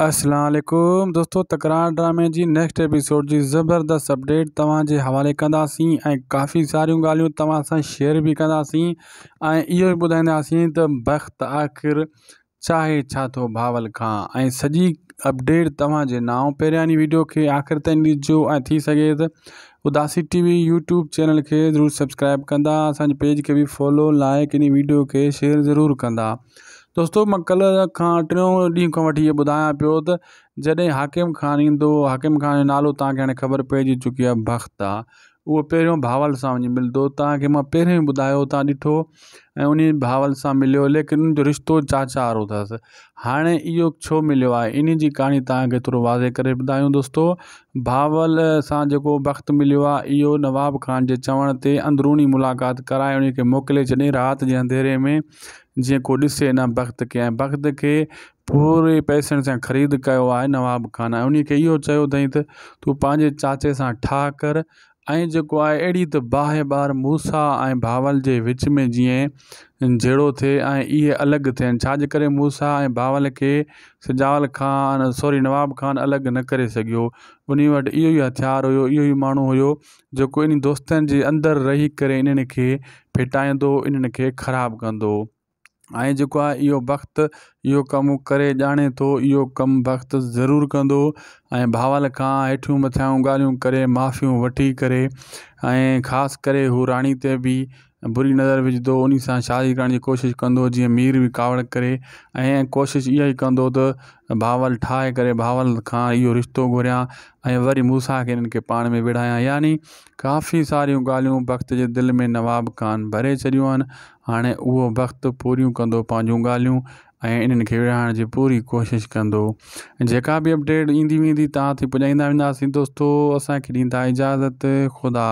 असलकुम दोस्तों तकरार ड्रामे जी नेक्स्ट एपिसोड जी ज़बरदस्त अपडेट तव्हांजे हवाले कंदासीं काफ़ी सारियूं गाल तेयर भी शेयर बि कंदासीं ऐं बख़्त आख़िर चाहे छो भावल खां ऐं अपडेट तवे नाव पे वीडियो के आख़िर ताईं ॾिसजो उदासी टीवी यूट्यूब चैनल के जरूर सब्सक्राइब कह असांजे पेज के भी फॉलो लाइक इन वीडियो के शेयर जरूर कह दोस्तों मां कल खां टियों ॾींहं खां वठी इहो ॿुधायां पियो त हाकिम खान ईंदो हाकिम खान जो नालो तव्हांखे हाणे ख़बर पे चुकी है बख़्त आहे उहो पहिरियों भावल सां वञी मिलंदो तव्हांखे मां पहिरियों ई ॿुधायो तव्हां ॾिठो ऐं उन भावल सां मिलियो लेकिन उन जो रिश्तो चाचा वारो अथसि हाणे इहो छो मिलियो आहे इन जी कहाणी तव्हांखे थोरो वाज़े करे ॿुधायूं दोस्तो भावल सां जेको वक़्तु मिलियो आहे इहो नवाब ख़ान जे चवण ते अंदरूनी मुलाक़ात कराए उनखे मोकिले छॾियईं राति जे अंधेरे में जीअं को ॾिसे न भक्त खे ऐं भक्त खे पूरे पैसनि सां ख़रीद कयो आहे नवाब ख़ान ऐं उन खे इहो चयो अथई त तूं पंहिंजे चाचे सां ठाह कर ऐं जेको आहे अहिड़ी त बाहि बार मूसा ऐं भावल जे विच में जीअं जहिड़ो थिए ऐं इहे अलॻि थियनि छाजे करे मूसा ऐं भावल खे सजावल ख़ान सॉरी नवाब ख़ान अलॻि न करे सघियो उन वटि इहो ई हथियार हुयो इहो ई माण्हू हुयो जेको इन दोस्तनि जे अंदरि रही करे इन्हनि खे फिटाईंदो इन्हनि ऐं जेको आहे इहो वक़्तु इहो कमु करे ॼाणे थो इहो कमु भक्तु ज़रूरु कंदो ऐं भावाल खां हेठियूं मथां ॻाल्हियूं करे माफ़ी वठी करे ऐं ख़ासि करे हू राणी ते बि बुरी नज़र विझंदो उन सां शादी करण की कोशिश कंदो जीअं मीर भी कावड़ करे ऐं कोशिशि इहा ई कंदो भावल ठाहे करे भावल खां इहो रिश्तो ॻोल्हियां ऐं वरी मूंसां खे हिननि खे में विढ़ायां यानी काफ़ी सारियूं ॻाल्हियूं भक्त के दिल में नवाब ख़ान भरे छॾियूं हाँ वो उहो भक्त पूरियूं कंदो पंहिंजूं ॻाल्हियूं ऐं इन्हनि पूरी कोशिश कंदो जेका बि अपडेट ईंदी वेंदी तव्हां थी पुॼाईंदा वेंदासीं दोस्तो असांखे ॾींदा इजाज़त ख़ुदा